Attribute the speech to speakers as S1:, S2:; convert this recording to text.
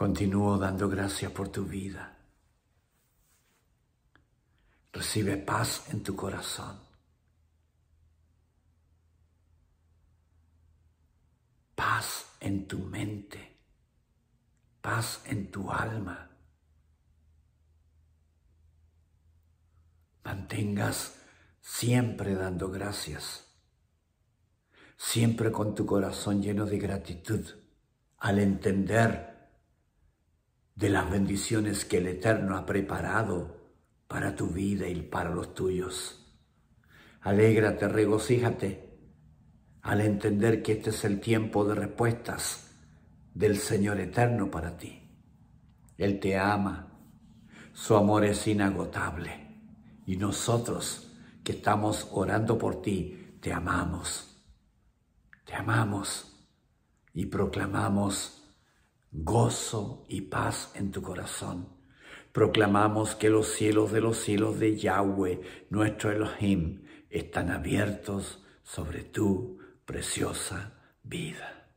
S1: Continúo dando gracias por tu vida. Recibe paz en tu corazón. Paz en tu mente. Paz en tu alma. Mantengas siempre dando gracias. Siempre con tu corazón lleno de gratitud al entender de las bendiciones que el Eterno ha preparado para tu vida y para los tuyos. Alégrate, regocíjate al entender que este es el tiempo de respuestas del Señor Eterno para ti. Él te ama, su amor es inagotable y nosotros que estamos orando por ti, te amamos, te amamos y proclamamos gozo y paz en tu corazón. Proclamamos que los cielos de los cielos de Yahweh, nuestro Elohim, están abiertos sobre tu preciosa vida.